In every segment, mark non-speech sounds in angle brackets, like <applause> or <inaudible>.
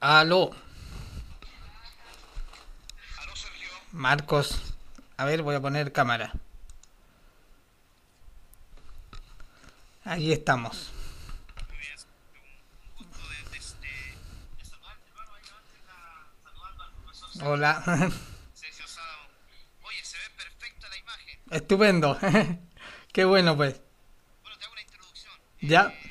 Aló. Aló, Sergio. Marcos. A ver, voy a poner cámara. Ahí estamos. Hola. <laughs> Sergio Sada. Oye, se ve perfecta la imagen. Estupendo. <laughs> Qué bueno, pues. Bueno, te hago una introducción. Ya. Eh,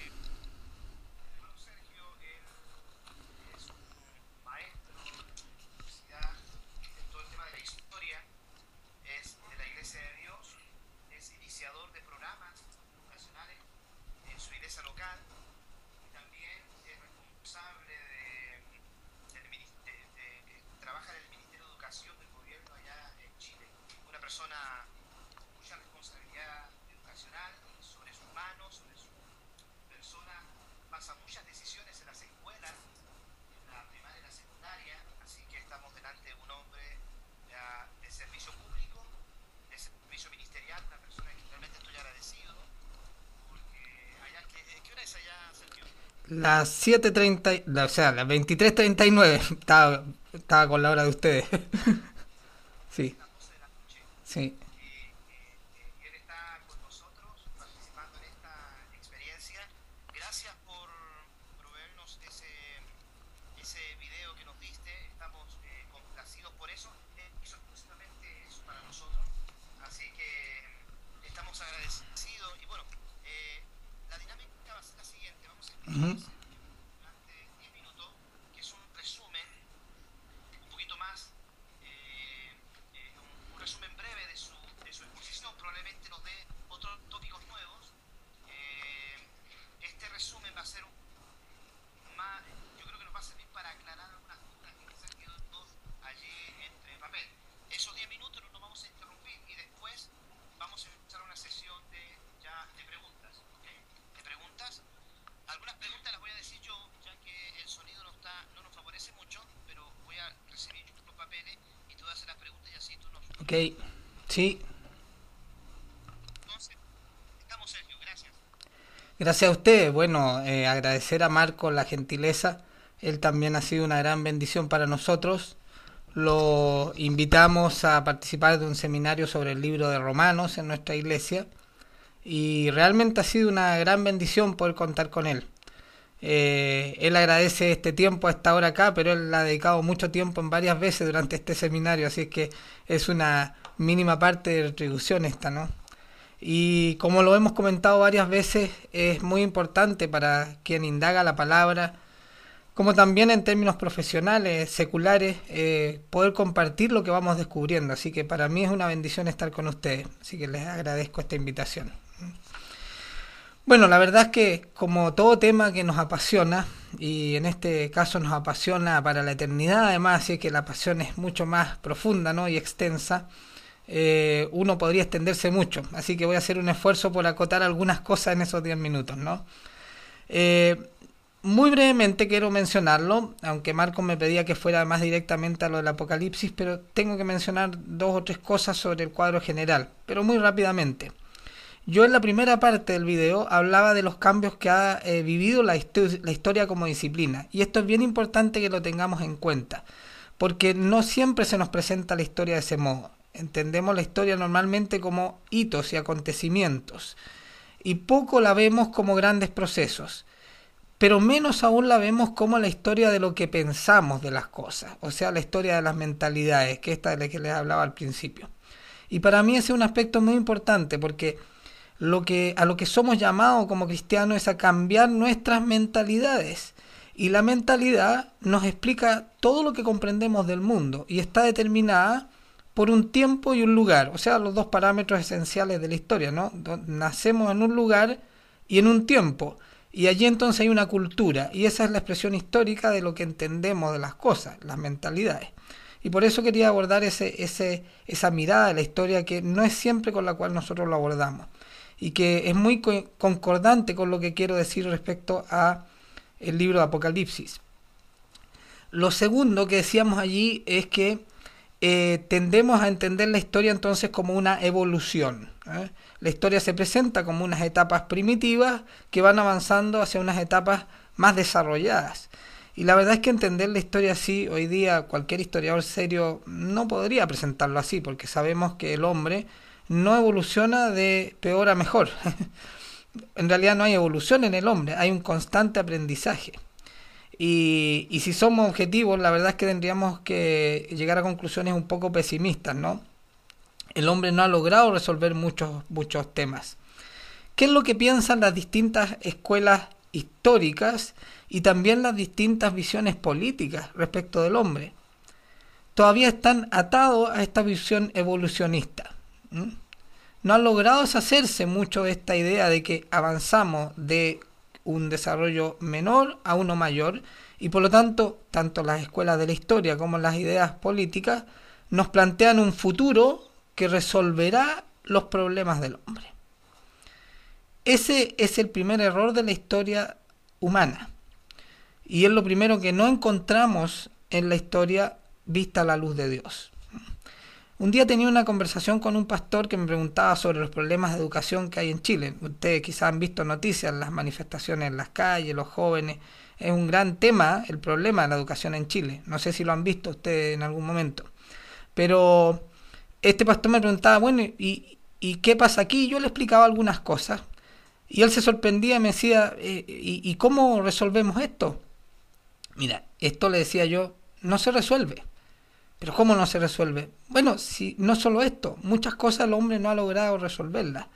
las 7.30, o sea, las 23.39. <laughs> estaba con la hora de ustedes. <laughs> sí. Sí. Ok, sí. estamos gracias. Gracias a usted. Bueno, eh, agradecer a Marco la gentileza. Él también ha sido una gran bendición para nosotros. Lo invitamos a participar de un seminario sobre el libro de Romanos en nuestra iglesia. Y realmente ha sido una gran bendición poder contar con él. Eh, él agradece este tiempo a esta hora acá, pero él ha dedicado mucho tiempo en varias veces durante este seminario, así que es una mínima parte de retribución esta, ¿no? Y como lo hemos comentado varias veces, es muy importante para quien indaga la palabra, como también en términos profesionales, seculares, eh, poder compartir lo que vamos descubriendo. Así que para mí es una bendición estar con ustedes, así que les agradezco esta invitación. Bueno, la verdad es que como todo tema que nos apasiona, y en este caso nos apasiona para la eternidad además, es que la pasión es mucho más profunda ¿no? y extensa, eh, uno podría extenderse mucho, así que voy a hacer un esfuerzo por acotar algunas cosas en esos 10 minutos. ¿no? Eh, muy brevemente quiero mencionarlo, aunque Marco me pedía que fuera más directamente a lo del apocalipsis, pero tengo que mencionar dos o tres cosas sobre el cuadro general, pero muy rápidamente. Yo en la primera parte del video hablaba de los cambios que ha eh, vivido la, historia como disciplina y esto es bien importante que lo tengamos en cuenta porque no siempre se nos presenta la historia de ese modo. Entendemos la historia normalmente como hitos y acontecimientos y poco la vemos como grandes procesos, pero menos aún la vemos como la historia de lo que pensamos de las cosas, o sea, la historia de las mentalidades, que esta de la que les hablaba al principio. Y para mí ese es un aspecto muy importante porque lo que, a lo que somos llamados como cristianos es a cambiar nuestras mentalidades. Y la mentalidad nos explica todo lo que comprendemos del mundo y está determinada por un tiempo y un lugar, o sea, los dos parámetros esenciales de la historia, ¿no? Nacemos en un lugar y en un tiempo, y allí entonces hay una cultura, y esa es la expresión histórica de lo que entendemos de las cosas, las mentalidades. Y por eso quería abordar ese, ese, esa mirada de la historia que no es siempre con la cual nosotros lo abordamos y que es muy concordante con lo que quiero decir respecto a el libro de Apocalipsis. Lo segundo que decíamos allí es que eh, tendemos a entender la historia entonces como una evolución. ¿eh? La historia se presenta como unas etapas primitivas que van avanzando hacia unas etapas más desarrolladas. Y la verdad es que entender la historia así, hoy día cualquier historiador serio no podría presentarlo así, porque sabemos que el hombre no evoluciona de peor a mejor. <laughs> en realidad no hay evolución en el hombre, hay un constante aprendizaje. Y, y, si somos objetivos, la verdad es que tendríamos que llegar a conclusiones un poco pesimistas, ¿no? El hombre no ha logrado resolver muchos, muchos temas. ¿Qué es lo que piensan las distintas escuelas históricas y también las distintas visiones políticas respecto del hombre? Todavía están atados a esta visión evolucionista. ¿Mm? No han logrado deshacerse mucho de esta idea de que avanzamos de un desarrollo menor a uno mayor y por lo tanto tanto las escuelas de la historia como las ideas políticas nos plantean un futuro que resolverá los problemas del hombre. Ese es el primer error de la historia humana. Y es lo primero que no encontramos en la historia vista a la luz de Dios. Un día tenía una conversación con un pastor que me preguntaba sobre los problemas de educación que hay en Chile. Ustedes quizás han visto noticias, las manifestaciones en las calles, los jóvenes. Es un gran tema el problema de la educación en Chile. No sé si lo han visto ustedes en algún momento. Pero este pastor me preguntaba, bueno, ¿y, qué pasa aquí? Yo le explicaba algunas cosas. Y él se sorprendía y me decía, eh, y cómo resolvemos esto? Mira, esto le decía yo, no se resuelve. Pero ¿cómo no se resuelve? Bueno, si, no solo esto, muchas cosas el hombre no ha logrado resolverlas.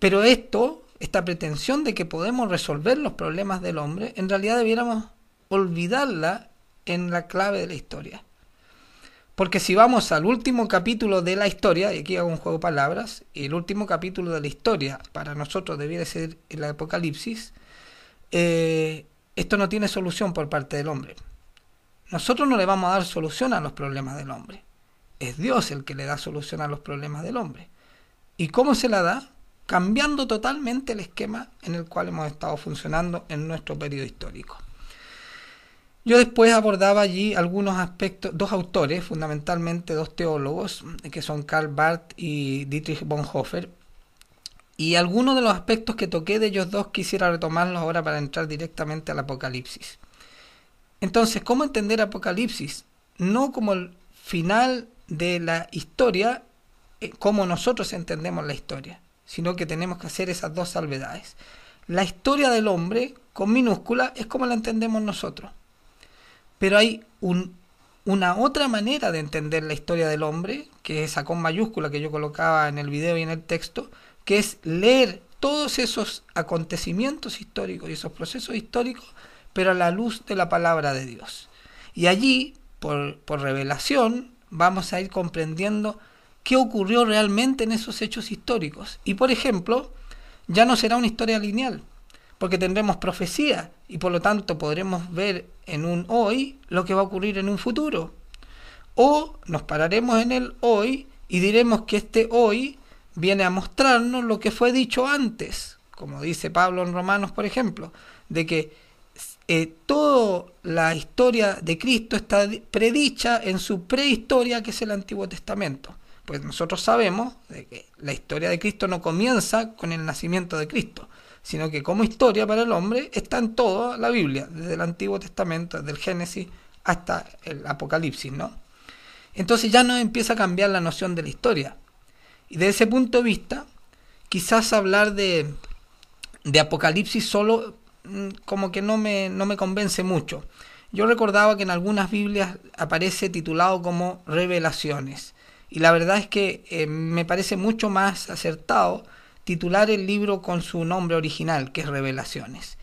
pero esto, esta pretensión de que podemos resolver los problemas del hombre, en realidad debiéramos olvidarla en la clave de la historia. Porque si vamos al último capítulo de la historia, y aquí hago un juego de palabras, el último capítulo de la historia para nosotros debiera ser el apocalipsis, eh, esto no tiene solución por parte del hombre. Nosotros no le vamos a dar solución a los problemas del hombre. Es Dios el que le da solución a los problemas del hombre. ¿Y cómo se la da? Cambiando totalmente el esquema en el cual hemos estado funcionando en nuestro periodo histórico. Yo después abordaba allí algunos aspectos, dos autores, fundamentalmente dos teólogos, que son Karl Barth y Dietrich Bonhoeffer, y algunos de los aspectos que toqué de ellos dos quisiera retomarlos ahora para entrar directamente al Apocalipsis. Entonces, ¿cómo entender Apocalipsis? No como el final de la historia, eh, como nosotros entendemos la historia, sino que tenemos que hacer esas dos salvedades. La historia del hombre, con minúscula, es como la entendemos nosotros. Pero hay una otra manera de entender la historia del hombre, que es esa con mayúscula que yo colocaba en el video y en el texto, que es leer todos esos acontecimientos históricos y esos procesos históricos pero a la luz de la palabra de Dios. Y allí, por, por revelación, vamos a ir comprendiendo qué ocurrió realmente en esos hechos históricos. Y por ejemplo, ya no será una historia lineal, porque tendremos profecía y por lo tanto podremos ver en un hoy lo que va a ocurrir en un futuro. O nos pararemos en el hoy y diremos que este hoy viene a mostrarnos lo que fue dicho antes, como dice Pablo en Romanos, por ejemplo, de que eh, toda la historia de Cristo está predicha en su prehistoria, que es el Antiguo Testamento. Pues nosotros sabemos que la historia de Cristo no comienza con el nacimiento de Cristo, sino que como historia para el hombre está en toda la Biblia, desde el Antiguo Testamento, desde el Génesis hasta el Apocalipsis, ¿no? Entonces ya no empieza a cambiar la noción de la historia. Y desde ese punto de vista, quizás hablar de, de Apocalipsis solo Mm, como que no me, no me convence mucho. Yo recordaba que en algunas Biblias aparece titulado como Revelaciones. Y la verdad es que eh, me parece mucho más acertado titular el libro con su nombre original, que es Revelaciones.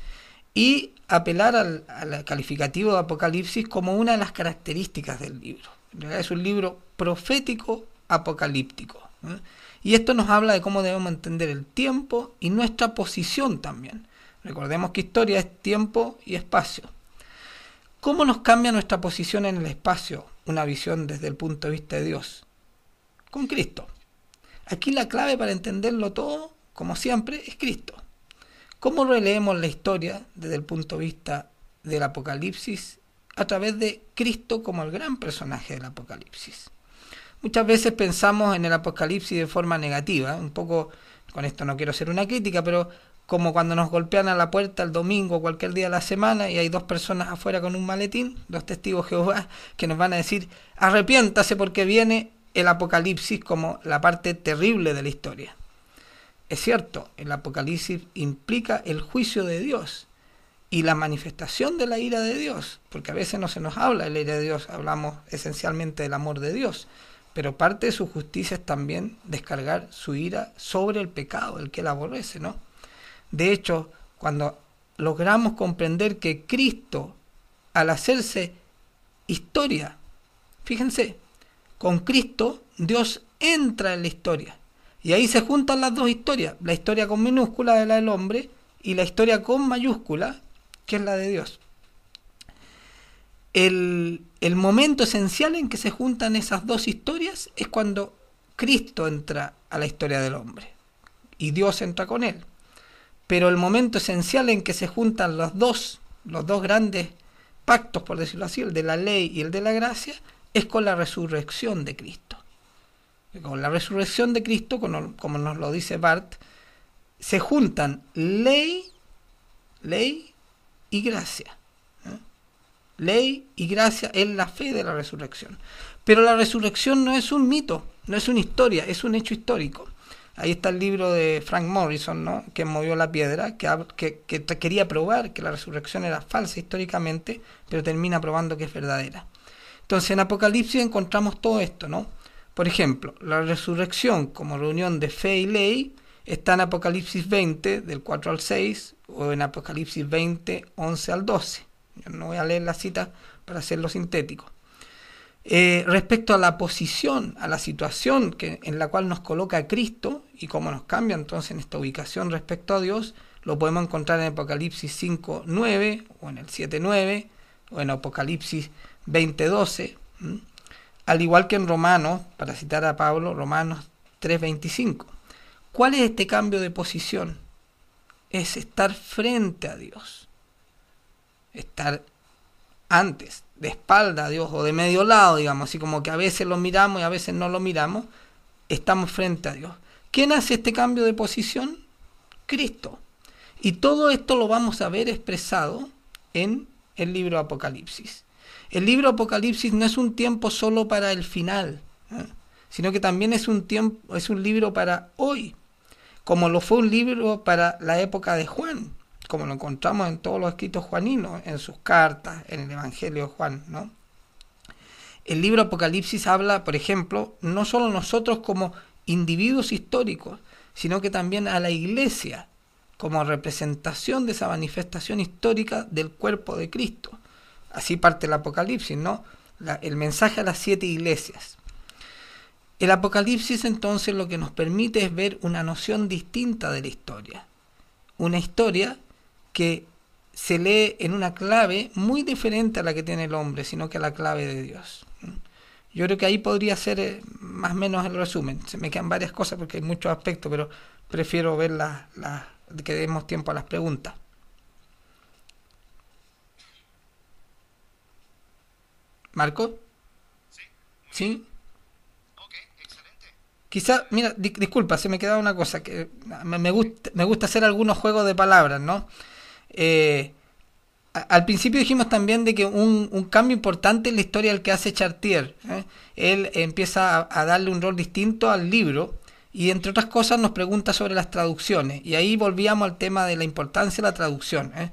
Y apelar al, calificativo de Apocalipsis como una de las características del libro. es un libro profético apocalíptico. ¿eh? Y esto nos habla de cómo debemos entender el tiempo y nuestra posición también. Recordemos que historia es tiempo y espacio. ¿Cómo nos cambia nuestra posición en el espacio una visión desde el punto de vista de Dios? Con Cristo. Aquí la clave para entenderlo todo, como siempre, es Cristo. ¿Cómo releemos la historia desde el punto de vista del Apocalipsis a través de Cristo como el gran personaje del Apocalipsis? Muchas veces pensamos en el Apocalipsis de forma negativa, un poco, con esto no quiero hacer una crítica, pero como cuando nos golpean a la puerta el domingo o cualquier día de la semana y hay dos personas afuera con un maletín, dos testigos Jehová, que nos van a decir, arrepiéntase porque viene el apocalipsis como la parte terrible de la historia. Es cierto, el apocalipsis implica el juicio de Dios y la manifestación de la ira de Dios, porque a veces no se nos habla de la ira de Dios, hablamos esencialmente del amor de Dios, pero parte de su justicia es también descargar su ira sobre el pecado, el que la aborrece, ¿no? De hecho, cuando logramos comprender que Cristo, al hacerse historia, fíjense, con Cristo Dios entra en la historia. Y ahí se juntan las dos historias, la historia con minúscula de la del hombre y la historia con mayúscula, que es la de Dios. El, el momento esencial en que se juntan esas dos historias es cuando Cristo entra a la historia del hombre y Dios entra con él pero el momento esencial en que se juntan los dos, los dos grandes pactos, por decirlo así, el de la ley y el de la gracia, es con la resurrección de Cristo. con la resurrección de Cristo, como nos lo dice Bart, se juntan ley, ley y gracia. ¿eh? Ley y gracia es la fe de la resurrección. Pero la resurrección no es un mito, no es una historia, es un hecho histórico. Ahí está el libro de Frank Morrison, ¿no? que movió la piedra, que, quería probar que la resurrección era falsa históricamente, pero termina probando que es verdadera. Entonces en Apocalipsis encontramos todo esto, ¿no? Por ejemplo, la resurrección como reunión de fe y ley está en Apocalipsis 20, del 4 al 6, o en Apocalipsis 20, 11 al 12. Yo no voy a leer la cita para hacerlo sintético. Eh, respecto a la posición, a la situación que, en la cual nos coloca Cristo y cómo nos cambia entonces en esta ubicación respecto a Dios, lo podemos encontrar en Apocalipsis 5.9 o en el 7.9 o en Apocalipsis 20.12, al igual que en Romanos, para citar a Pablo, Romanos 3.25. ¿Cuál es este cambio de posición? Es estar frente a Dios, estar antes de espalda, Dios, o de medio lado, digamos, así como que a veces lo miramos y a veces no lo miramos, estamos frente a Dios. ¿Quién hace este cambio de posición? Cristo. Y todo esto lo vamos a ver expresado en el libro Apocalipsis. El libro Apocalipsis no es un tiempo solo para el final, ¿eh? sino que también es un tiempo, es un libro para hoy, como lo fue un libro para la época de Juan, como lo encontramos en todos los escritos juaninos, en sus cartas, en el Evangelio de Juan, ¿no? El libro Apocalipsis habla, por ejemplo, no solo nosotros como individuos históricos, sino que también a la iglesia como representación de esa manifestación histórica del cuerpo de Cristo. Así parte el Apocalipsis, ¿no? el mensaje a las siete iglesias. El Apocalipsis entonces lo que nos permite es ver una noción distinta de la historia. Una historia que se lee en una clave muy diferente a la que tiene el hombre, sino que a la clave de Dios. Yo creo que ahí podría ser eh, más o menos el resumen. Se me quedan varias cosas porque hay muchos aspectos, pero prefiero ver que demos tiempo a las preguntas. ¿Marco? Sí. ¿Sí? Quizá, mira, disculpa, se me queda una cosa, que me gusta hacer algunos juegos de palabras, ¿no? Eh, al principio dijimos también de que un, cambio importante en la historia el que hace Chartier. ¿eh? Él empieza a, darle un rol distinto al libro y entre otras cosas nos pregunta sobre las traducciones. Y ahí volvíamos al tema de la importancia de la traducción. ¿eh?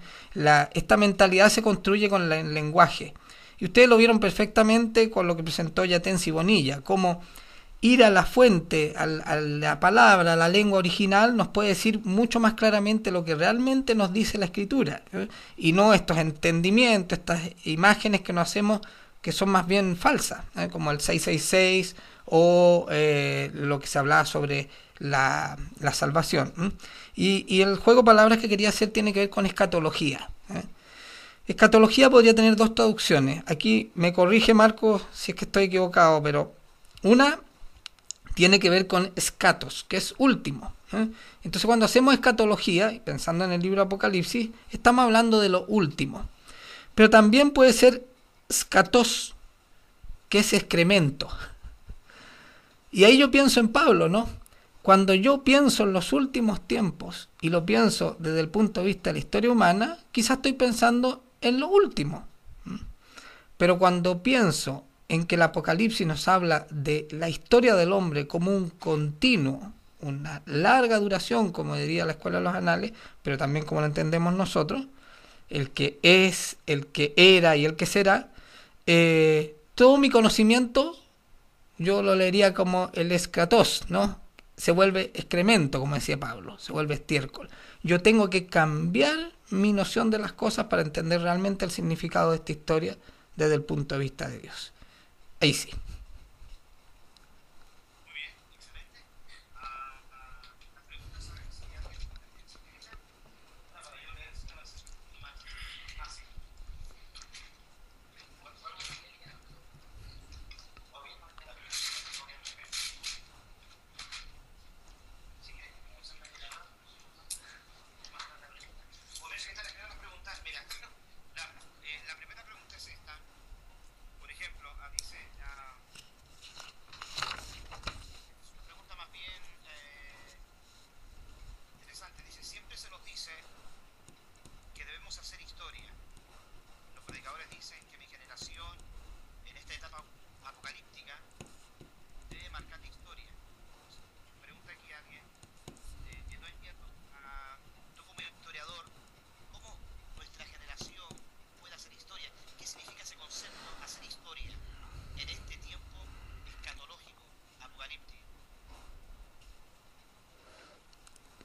esta mentalidad se construye con el lenguaje. Y ustedes lo vieron perfectamente con lo que presentó Yatensi Bonilla, como ir a la fuente, a, la palabra, a la lengua original, nos puede decir mucho más claramente lo que realmente nos dice la escritura. ¿eh? Y no estos entendimientos, estas imágenes que nos hacemos que son más bien falsas, ¿eh? como el 666 o eh, lo que se hablaba sobre la, salvación. Y, el juego palabras que quería hacer tiene que ver con escatología. Escatología podría tener dos traducciones. Aquí me corrige Marco si es que estoy equivocado, pero una tiene que ver con escatos, que es último. ¿eh? Entonces cuando hacemos escatología, pensando en el libro Apocalipsis, estamos hablando de lo último. Pero también puede ser escatos, que es excremento. Y ahí yo pienso en Pablo, ¿no? Cuando yo pienso en los últimos tiempos y lo pienso desde el punto de vista de la historia humana, quizás estoy pensando en lo último. ¿Mm? Pero cuando pienso en que el Apocalipsis nos habla de la historia del hombre como un continuo, una larga duración, como diría la Escuela de los Anales, pero también como lo entendemos nosotros, el que es, el que era y el que será, eh, todo mi conocimiento yo lo leería como el escatós, ¿no? Se vuelve excremento, como decía Pablo, se vuelve estiércol. Yo tengo que cambiar mi noción de las cosas para entender realmente el significado de esta historia desde el punto de vista de Dios. Ahí sí.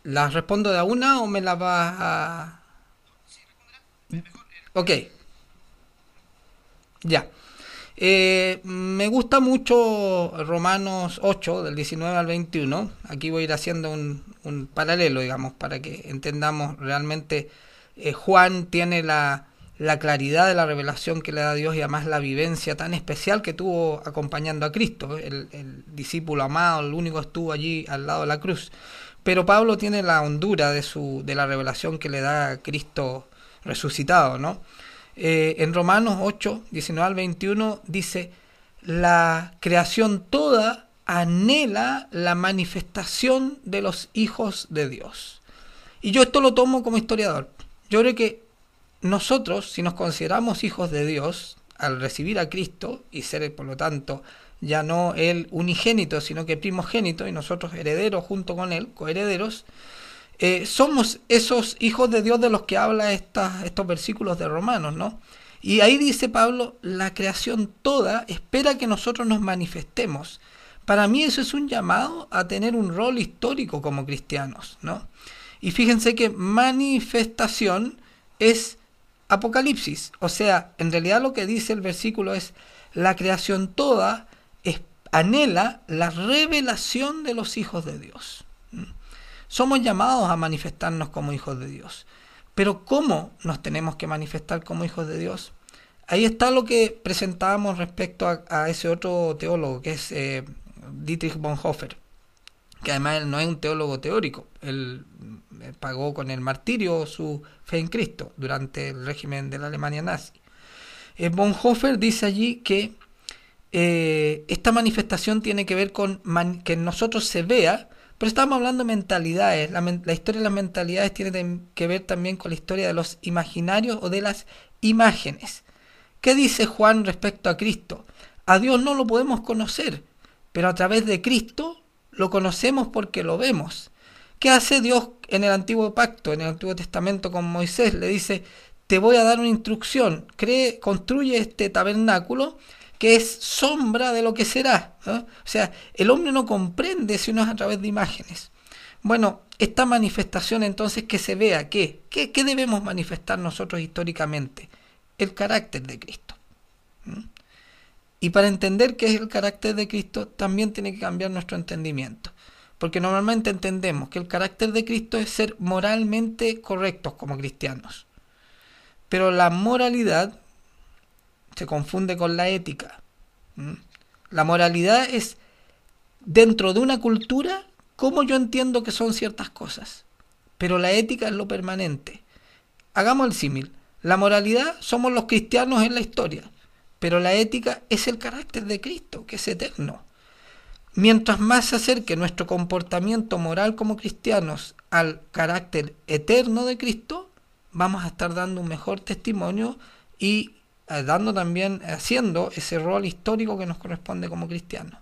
¿Las respondo de a una o me las vas a...? Ok. Ya. Eh, me gusta mucho Romanos 8, del 19 al 21. Aquí voy a ir haciendo un, un paralelo, digamos, para que entendamos realmente. Eh, Juan tiene la, la, claridad de la revelación que le da Dios y además la vivencia tan especial que tuvo acompañando a Cristo, el, el discípulo amado, el único que estuvo allí al lado de la cruz. Pero Pablo tiene la hondura de, su, de la revelación que le da Cristo resucitado, ¿no? Eh, en Romanos 8, 19 al 21 dice, la creación toda anhela la manifestación de los hijos de Dios. Y yo esto lo tomo como historiador. Yo creo que nosotros, si nos consideramos hijos de Dios, al recibir a Cristo y ser, por lo tanto, ya no el unigénito, sino que primogénito, y nosotros herederos junto con él, coherederos, eh, somos esos hijos de Dios de los que habla estos versículos de Romanos, ¿no? Y ahí dice Pablo, la creación toda espera que nosotros nos manifestemos. Para mí eso es un llamado a tener un rol histórico como cristianos, ¿no? Y fíjense que manifestación es apocalipsis, o sea, en realidad lo que dice el versículo es la creación toda anhela la revelación de los hijos de Dios. Somos llamados a manifestarnos como hijos de Dios. Pero ¿cómo nos tenemos que manifestar como hijos de Dios? Ahí está lo que presentábamos respecto a, ese otro teólogo que es eh, Dietrich Bonhoeffer, que además él no es un teólogo teórico, él eh, pagó con el martirio su fe en Cristo durante el régimen de la Alemania nazi. Eh, Bonhoeffer dice allí que eh, esta manifestación tiene que ver con que nosotros se vea, pero estamos hablando de mentalidades. La, la, historia de las mentalidades tiene que ver también con la historia de los imaginarios o de las imágenes. ¿Qué dice Juan respecto a Cristo? A Dios no lo podemos conocer, pero a través de Cristo lo conocemos porque lo vemos. ¿Qué hace Dios en el Antiguo Pacto, en el Antiguo Testamento con Moisés? Le dice, te voy a dar una instrucción, cree, construye este tabernáculo que es sombra de lo que será. ¿ah? O sea, el hombre no comprende si no es a través de imágenes. Bueno, esta manifestación entonces que se vea, ¿qué? ¿Qué, debemos manifestar nosotros históricamente? El carácter de Cristo. Y para entender qué es el carácter de Cristo, también tiene que cambiar nuestro entendimiento. Porque normalmente entendemos que el carácter de Cristo es ser moralmente correctos como cristianos. Pero la moralidad se confunde con la ética. La moralidad es, dentro de una cultura, cómo yo entiendo que son ciertas cosas. Pero la ética es lo permanente. Hagamos el símil. La moralidad somos los cristianos en la historia, pero la ética es el carácter de Cristo, que es eterno. Mientras más se acerque nuestro comportamiento moral como cristianos al carácter eterno de Cristo, vamos a estar dando un mejor testimonio y eh, dando también, haciendo ese rol histórico que nos corresponde como cristianos.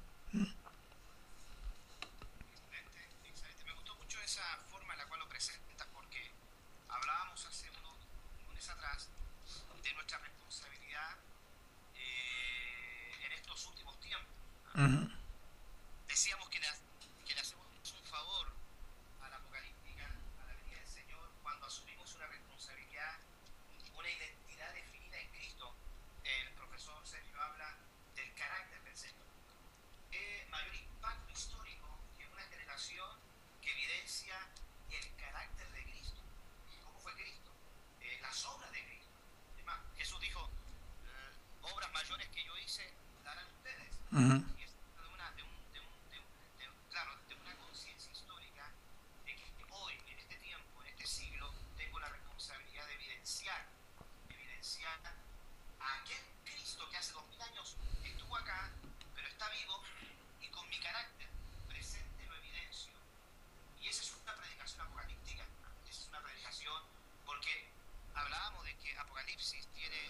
Apocalipsis tiene,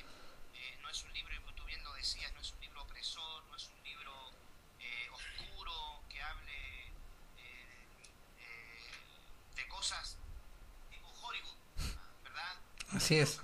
eh, no es un libro, como tú bien lo decías, no es un libro opresor, no es un libro eh, oscuro que hable eh, eh, de cosas tipo Hollywood, ¿verdad? Así es.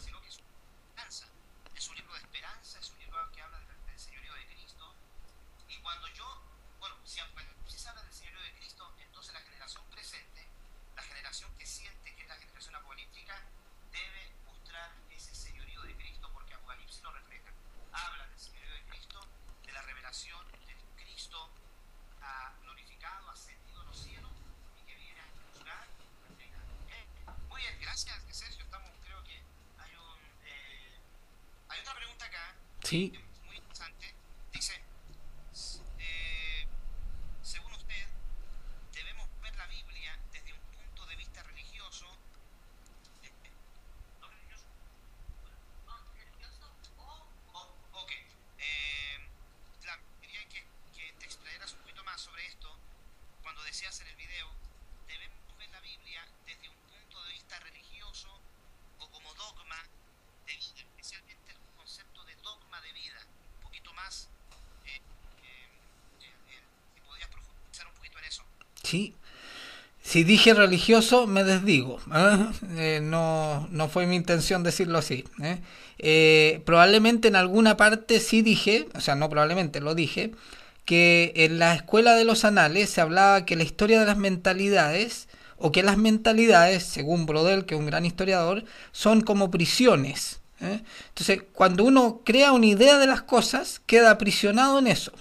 cuando decías en el video, debemos ver la Biblia desde un punto de vista religioso o como dogma de vida, especialmente el concepto de dogma de vida. Un poquito más, eh, eh, eh, eh si podías profundizar un poquito en eso. Sí. Si dije religioso, me desdigo. ¿eh? no, no fue mi intención decirlo así. probablemente en alguna parte sí dije, o sea, no probablemente, lo dije, que en la escuela de los anales se hablaba que la historia de las mentalidades, o que las mentalidades, según Brodel, que es un gran historiador, son como prisiones. ¿eh? Entonces, cuando uno crea una idea de las cosas, queda aprisionado en eso.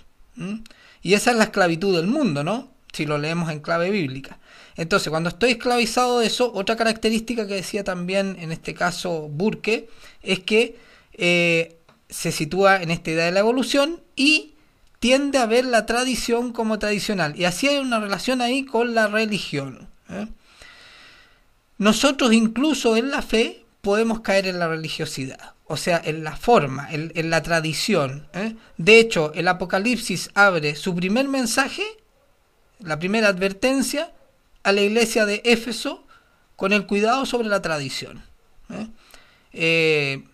Y esa es la esclavitud del mundo, ¿no? Si lo leemos en clave bíblica. Entonces, cuando estoy esclavizado de eso, otra característica que decía también en este caso Burke es que eh, se sitúa en esta idea de la evolución y tiende a ver la tradición como tradicional. Y así hay una relación ahí con la religión. ¿eh? Nosotros incluso en la fe podemos caer en la religiosidad, o sea, en la forma, en, la tradición. ¿eh? De hecho, el Apocalipsis abre su primer mensaje, la primera advertencia, a la iglesia de Éfeso con el cuidado sobre la tradición. ¿eh? eh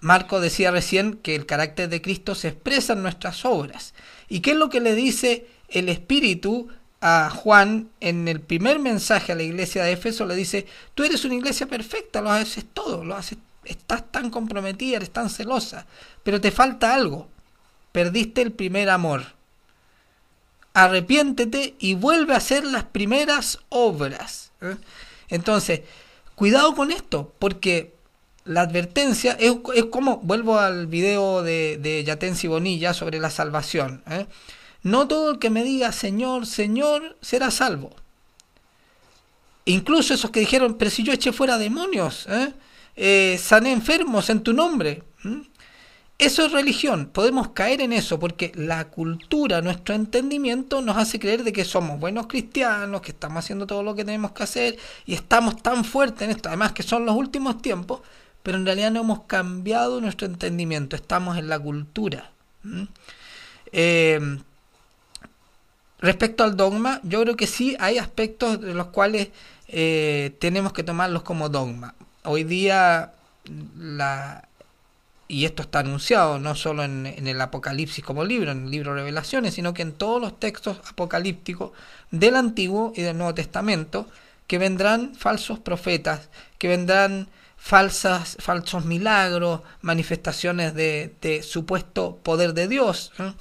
Marco decía recién que el carácter de Cristo se expresa en nuestras obras. ¿Y qué es lo que le dice el Espíritu a Juan en el primer mensaje a la iglesia de Éfeso? Le dice, tú eres una iglesia perfecta, lo haces todo, lo haces, estás tan comprometida, eres tan celosa, pero te falta algo. Perdiste el primer amor. Arrepiéntete y vuelve a hacer las primeras obras. ¿eh? Entonces, cuidado con esto, porque la advertencia es, como, vuelvo al video de, de Yatensi Bonilla sobre la salvación. ¿eh? No todo el que me diga Señor, Señor será salvo. Incluso esos que dijeron, pero si yo eché fuera demonios, ¿eh? Eh, sané enfermos en tu nombre. Eso es religión, podemos caer en eso, porque la cultura, nuestro entendimiento nos hace creer de que somos buenos cristianos, que estamos haciendo todo lo que tenemos que hacer y estamos tan fuertes en esto, además que son los últimos tiempos, pero en realidad no hemos cambiado nuestro entendimiento, estamos en la cultura. ¿Mm? Eh, respecto al dogma, yo creo que sí hay aspectos de los cuales eh, tenemos que tomarlos como dogma. Hoy día, y esto está anunciado no solo en, el Apocalipsis como libro, en el libro Revelaciones, sino que en todos los textos apocalípticos del Antiguo y del Nuevo Testamento, que vendrán falsos profetas, que vendrán falsas, falsos milagros, manifestaciones de, supuesto poder de Dios, ¿eh?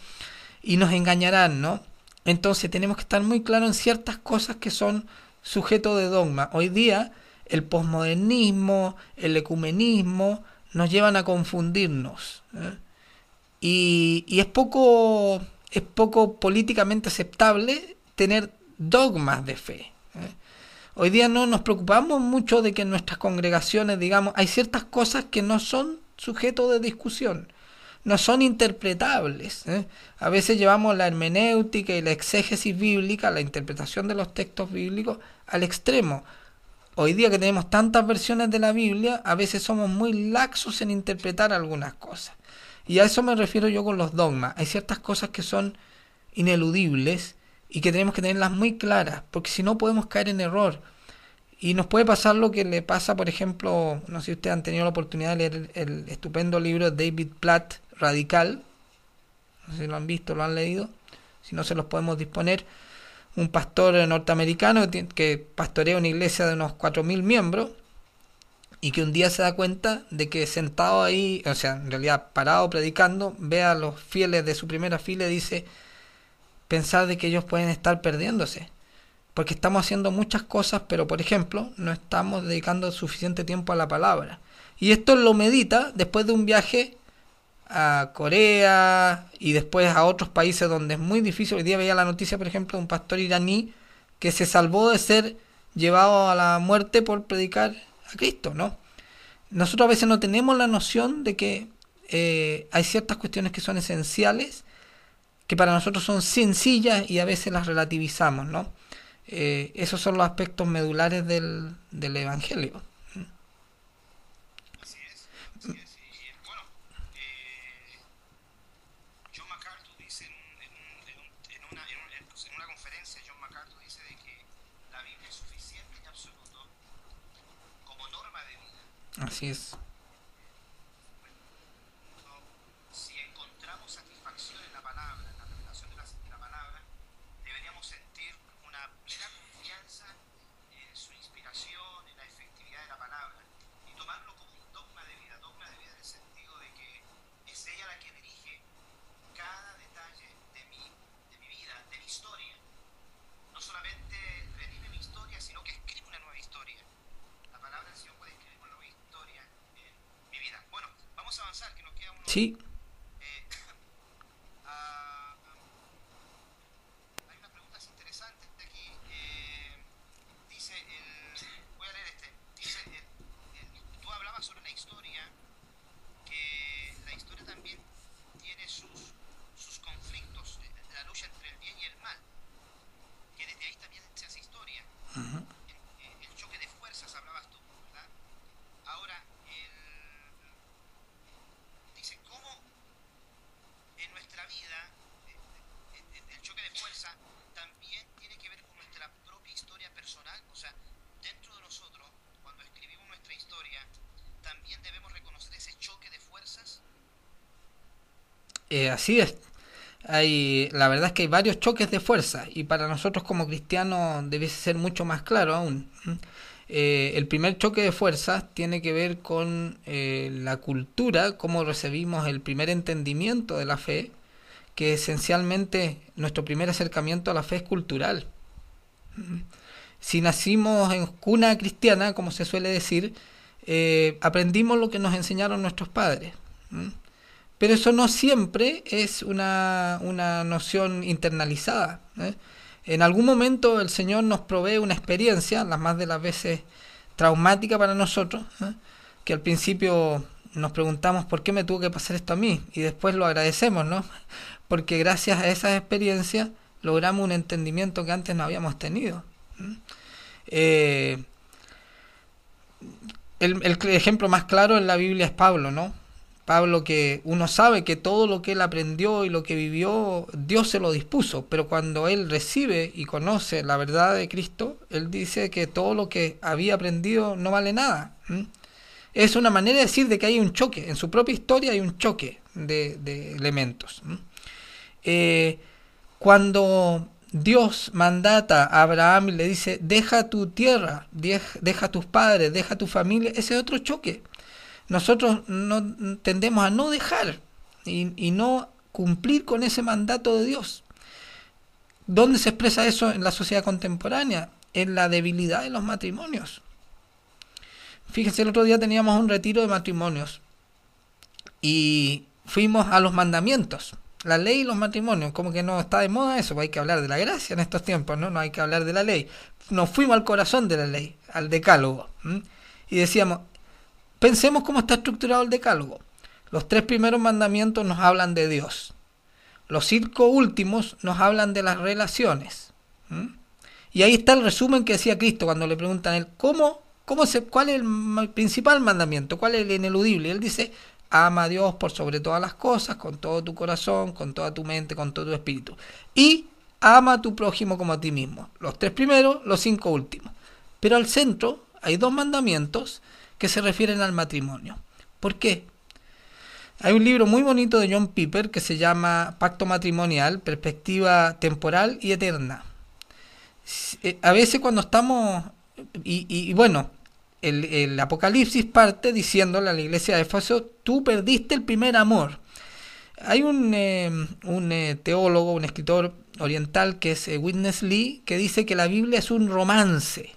y nos engañarán, ¿no? Entonces tenemos que estar muy claros en ciertas cosas que son sujeto de dogma. Hoy día el posmodernismo, el ecumenismo, nos llevan a confundirnos. ¿eh? Y, y, es poco es poco políticamente aceptable tener dogmas de fe. Hoy día no nos preocupamos mucho de que en nuestras congregaciones, digamos, hay ciertas cosas que no son sujeto de discusión, no son interpretables. ¿eh? A veces llevamos la hermenéutica y la exégesis bíblica, la interpretación de los textos bíblicos, al extremo. Hoy día que tenemos tantas versiones de la Biblia, a veces somos muy laxos en interpretar algunas cosas. Y a eso me refiero yo con los dogmas. Hay ciertas cosas que son ineludibles y que tenemos que tenerlas muy claras, porque si no podemos caer en error. Y nos puede pasar lo que le pasa, por ejemplo, no sé si ustedes han tenido la oportunidad de leer el, estupendo libro de David Platt, Radical. No sé si lo han visto, lo han leído. Si no, se los podemos disponer. Un pastor norteamericano que, que pastorea una iglesia de unos 4.000 miembros y que un día se da cuenta de que sentado ahí, o sea, en realidad parado predicando, ve a los fieles de su primera fila y dice, pensar de que ellos pueden estar perdiéndose. Porque estamos haciendo muchas cosas, pero por ejemplo, no estamos dedicando suficiente tiempo a la palabra. Y esto lo medita después de un viaje a Corea y después a otros países donde es muy difícil. Hoy día veía la noticia, por ejemplo, de un pastor iraní que se salvó de ser llevado a la muerte por predicar a Cristo, ¿no? Nosotros a veces no tenemos la noción de que eh, hay ciertas cuestiones que son esenciales que para nosotros son sencillas y a veces las relativizamos, ¿no? Eh, esos son los aspectos medulares del, del Evangelio. Así es, así es. Y, bueno, eh, John MacArthur dice en, en, en, una, en, una, conferencia, John MacArthur dice de que la Biblia es suficiente en absoluto como norma de vida. Así es. parti. Eh, así es. Hay, la verdad es que hay varios choques de fuerza y para nosotros como cristianos debiese ser mucho más claro aún. Eh, el primer choque de fuerzas tiene que ver con eh, la cultura, cómo recibimos el primer entendimiento de la fe, que esencialmente nuestro primer acercamiento a la fe es cultural. Si nacimos en cuna cristiana, como se suele decir, aprendimos lo que nos enseñaron nuestros padres pero eso no siempre es una, noción internalizada. ¿eh? En algún momento el Señor nos provee una experiencia, las más de las veces traumática para nosotros, ¿eh? que al principio nos preguntamos por qué me tuvo que pasar esto a mí y después lo agradecemos, ¿no? Porque gracias a esas experiencias logramos un entendimiento que antes no habíamos tenido. ¿eh? el, el, ejemplo más claro en la Biblia es Pablo, ¿no? Pablo que uno sabe que todo lo que él aprendió y lo que vivió, Dios se lo dispuso, pero cuando él recibe y conoce la verdad de Cristo, él dice que todo lo que había aprendido no vale nada. Es una manera de decir de que hay un choque, en su propia historia hay un choque de, elementos. Eh, cuando Dios mandata a Abraham y le dice, deja tu tierra, deja tus padres, deja tu familia, ese es otro choque nosotros no tendemos a no dejar y, no cumplir con ese mandato de Dios. ¿Dónde se expresa eso en la sociedad contemporánea? En la debilidad de los matrimonios. Fíjense, el otro día teníamos un retiro de matrimonios y fuimos a los mandamientos, la ley y los matrimonios. Como que no está de moda eso, pues hay que hablar de la gracia en estos tiempos, ¿no? No hay que hablar de la ley. Nos fuimos al corazón de la ley, al decálogo. Y decíamos, Pensemos cómo está estructurado el decálogo. Los tres primeros mandamientos nos hablan de Dios. Los cinco últimos nos hablan de las relaciones. Y ahí está el resumen que decía Cristo cuando le preguntan a él, ¿cómo, cómo ¿cuál es el principal mandamiento? ¿Cuál es el ineludible? él dice, ama a Dios por sobre todas las cosas, con todo tu corazón, con toda tu mente, con todo tu espíritu. Y ama a tu prójimo como a ti mismo. Los tres primeros, los cinco últimos. Pero al centro hay dos mandamientos que se refieren al matrimonio. ¿Por qué? Hay un libro muy bonito de John Piper que se llama Pacto Matrimonial, Perspectiva Temporal y Eterna. Eh, a veces cuando estamos, y, bueno, el, Apocalipsis parte diciéndole a la iglesia de Éfeso, tú perdiste el primer amor. Hay un, em, eh, teólogo, un escritor oriental que es eh, Witness Lee, que dice que la Biblia es un romance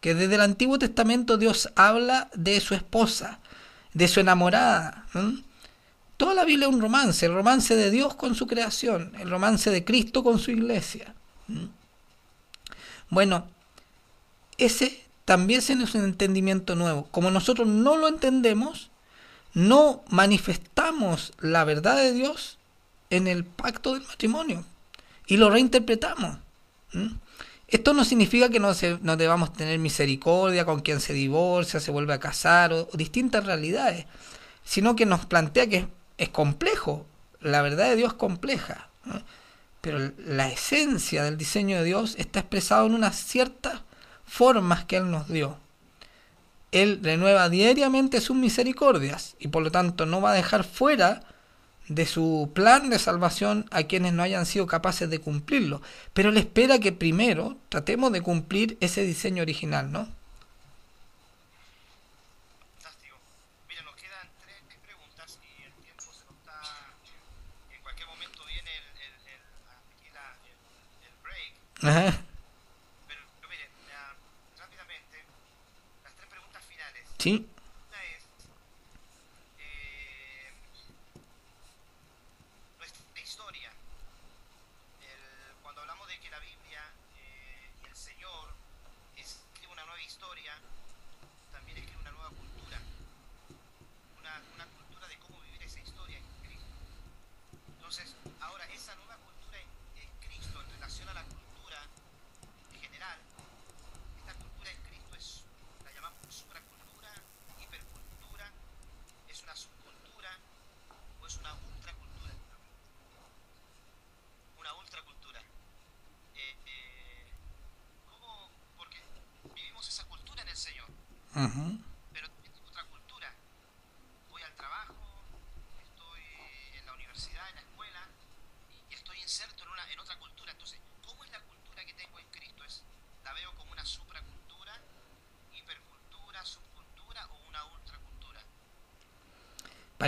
que desde el Antiguo Testamento Dios habla de su esposa, de su enamorada. Toda la Biblia es un romance, el romance de Dios con su creación, el romance de Cristo con su iglesia. Bueno, ese también se un entendimiento nuevo. Como nosotros no lo entendemos, no manifestamos la verdad de Dios en el pacto del matrimonio y lo reinterpretamos. Esto no significa que no, debamos tener misericordia con quien se divorcia, se vuelve a casar o, distintas realidades, sino que nos plantea que es, complejo, la verdad de Dios es compleja, pero la esencia del diseño de Dios está expresado en unas ciertas formas que Él nos dio. Él renueva diariamente sus misericordias y por lo tanto no va a dejar fuera de su plan de salvación a quienes no hayan sido capaces de cumplirlo. Pero Él espera que primero tratemos de cumplir ese diseño original, ¿no? Fantástico. Mira, nos quedan tres preguntas y el tiempo se nos está... En cualquier momento viene el, el, el, el break. Ajá. Pero, mire, rápidamente, las tres preguntas finales. Sí.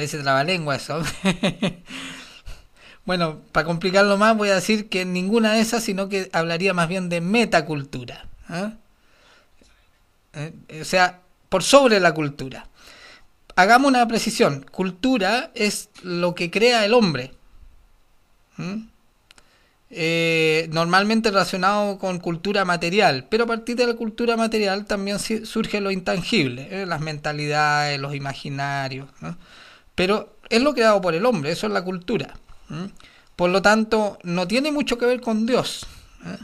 Parece trabalengua eso. <laughs> bueno, para complicarlo más voy a decir que ninguna de esas, sino que hablaría más bien de metacultura. ¿ah? Eh, o sea, por sobre la cultura. Hagamos una precisión. Cultura es lo que crea el hombre. Eh, normalmente relacionado con cultura material, pero a partir de la cultura material también surge lo intangible, ¿eh? las mentalidades, los imaginarios. ¿no? Pero es lo creado por el hombre, eso es la cultura. Por lo tanto, no tiene mucho que ver con Dios. ¿eh?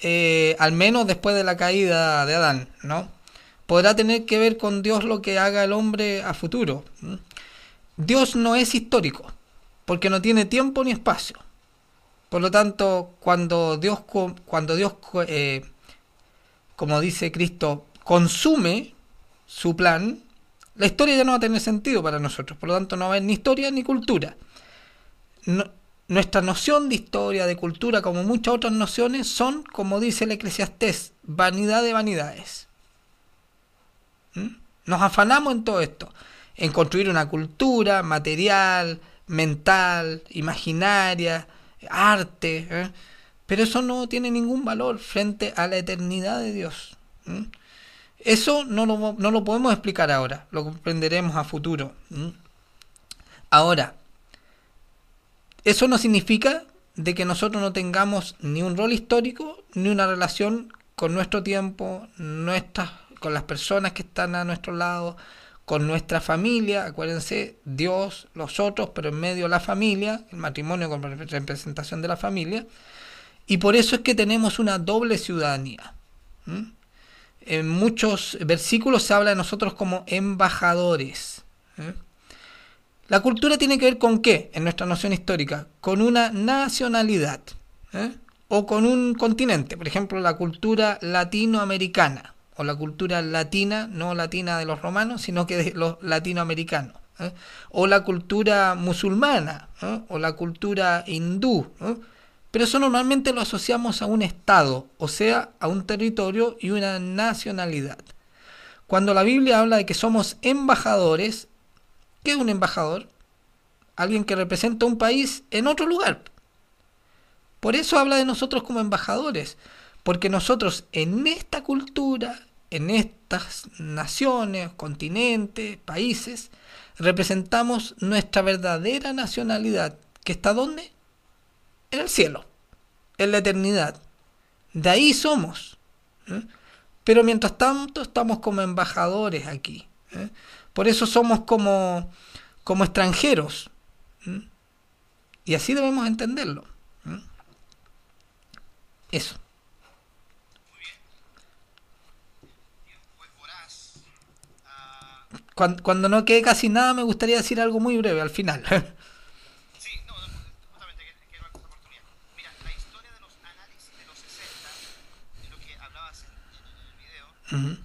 Eh, al menos después de la caída de Adán, ¿no? Podrá tener que ver con Dios lo que haga el hombre a futuro. Dios no es histórico, porque no tiene tiempo ni espacio. Por lo tanto, cuando Dios, cuando Dios eh, como dice Cristo, consume su plan, la historia ya no va a tener sentido para nosotros, por lo tanto no va a haber ni historia ni cultura. nuestra noción de historia, de cultura, como muchas otras nociones, son, como dice el eclesiastés, vanidad de vanidades. ¿Mm? Nos afanamos en todo esto, en construir una cultura material, mental, imaginaria, arte, ¿eh? pero eso no tiene ningún valor frente a la eternidad de Dios. ¿Mm? Eso no lo, no lo podemos explicar ahora, lo comprenderemos a futuro. Ahora, eso no significa de que nosotros no tengamos ni un rol histórico, ni una relación con nuestro tiempo, nuestras, con las personas que están a nuestro lado, con nuestra familia, acuérdense, Dios, los otros, pero en medio la familia, el matrimonio con representación de la familia, y por eso es que tenemos una doble ciudadanía en muchos versículos se habla de nosotros como embajadores. ¿eh? La cultura tiene que ver con qué, en nuestra noción histórica, con una nacionalidad ¿eh? o con un continente, por ejemplo, la cultura latinoamericana o la cultura latina, no latina de los romanos, sino que de los latinoamericanos, ¿eh? o la cultura musulmana o la cultura hindú. Pero eso normalmente lo asociamos a un Estado, o sea, a un territorio y una nacionalidad. Cuando la Biblia habla de que somos embajadores, ¿qué es un embajador? Alguien que representa un país en otro lugar. Por eso habla de nosotros como embajadores, porque nosotros en esta cultura, en estas naciones, continentes, países, representamos nuestra verdadera nacionalidad, que está dónde? en el cielo, en la eternidad. De ahí somos. ¿eh? Pero mientras tanto estamos como embajadores aquí. ¿eh? Por eso somos como, como extranjeros. ¿eh? Y así debemos entenderlo. Eso. Cuando, cuando no quede casi nada, me gustaría decir algo muy breve al final. <laughs> Mm-hmm.